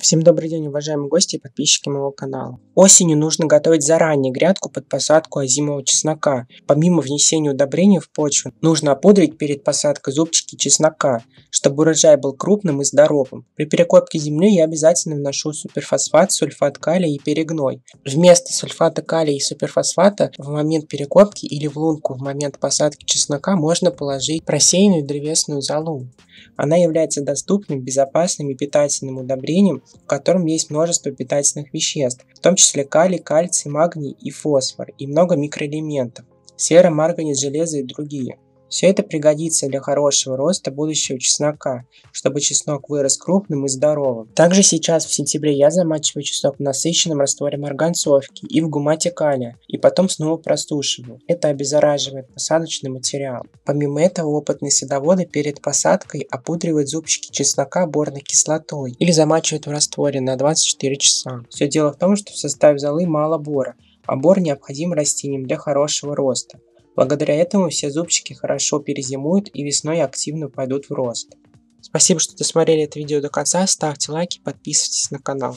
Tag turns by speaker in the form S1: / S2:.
S1: Всем добрый день, уважаемые гости и подписчики моего канала. Осенью нужно готовить заранее грядку под посадку озимого чеснока. Помимо внесения удобрений в почву, нужно опудрить перед посадкой зубчики чеснока, чтобы урожай был крупным и здоровым. При перекопке земли я обязательно вношу суперфосфат, сульфат калия и перегной. Вместо сульфата калия и суперфосфата в момент перекопки или в лунку в момент посадки чеснока можно положить просеянную древесную золу. Она является доступным, безопасным и питательным удобрением, в котором есть множество питательных веществ, в том числе калий, кальций, магний и фосфор, и много микроэлементов, сера, марганец, железо и другие. Все это пригодится для хорошего роста будущего чеснока, чтобы чеснок вырос крупным и здоровым. Также сейчас в сентябре я замачиваю чеснок в насыщенном растворе марганцовки и в гумате калия, и потом снова простушиваю. Это обеззараживает посадочный материал. Помимо этого опытные садоводы перед посадкой опудривают зубчики чеснока борной кислотой или замачивают в растворе на 24 часа. Все дело в том, что в составе золы мало бора, а бор необходим растениям для хорошего роста. Благодаря этому все зубчики хорошо перезимуют и весной активно пойдут в рост. Спасибо, что досмотрели это видео до конца, ставьте лайки, подписывайтесь на канал.